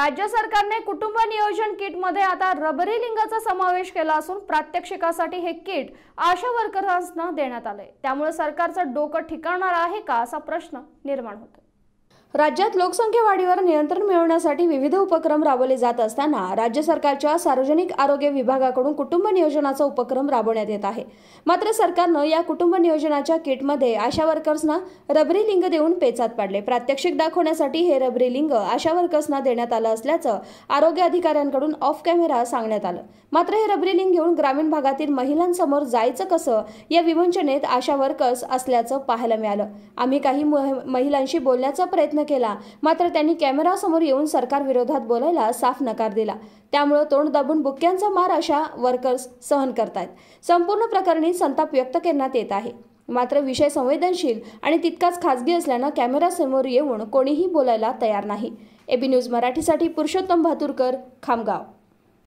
राज्य सरकारने कुटुंब नियोजन मध्ये आता रबरी लिंगाचा समावेश केला असून प्रात्यक्षिकासाठी हे किट आशा वर्कर्सना देण्यात आले त्यामुळे सरकारचं डोकं ठिकाणणार आहे का असा प्रश्न निर्माण होतो राज्यात लोकसंख्या वाढीवर नियंत्रण मिळवण्यासाठी विविध उपक्रम राबवले जात असताना राज्य सरकारच्या सार्वजनिक आरोग्य विभागाकडून कुटुंब नियोजनाचा उपक्रम राबवण्यात येत आहे मात्र सरकारनं या कुटुंब नियोजनाच्या किटमध्ये आशा वर्कर्सना रबरी लिंग देऊन पेचात पाडले प्रात्यक्षिक दाखवण्यासाठी हे रबरी लिंग आशा वर्कर्सना देण्यात आलं असल्याचं आरोग्य अधिकाऱ्यांकडून ऑफ कॅमेरा सांगण्यात आलं मात्र हे रबरी लिंग घेऊन ग्रामीण भागातील महिलांसमोर जायचं कसं या विवंचनेत आशा वर्कर्स असल्याचं पाहायला मिळालं आम्ही काही महिलांशी बोलण्याचा प्रयत्न केला मात्र त्यांनी कॅमेरासमोर येऊन सरकार विरोधात बोलायला साफ नकार दिला त्यामुळे तोंड दाबून बुक्क्यांचा मार अशा वर्कर्स सहन करतायत संपूर्ण प्रकरणी संताप व्यक्त करण्यात येत आहे मात्र विषय संवेदनशील आणि तितकाच खाजगी असल्यानं समोर येऊन कोणीही बोलायला तयार नाही एबी न्यूज मराठीसाठी पुरुषोत्तम भातुरकर खामगाव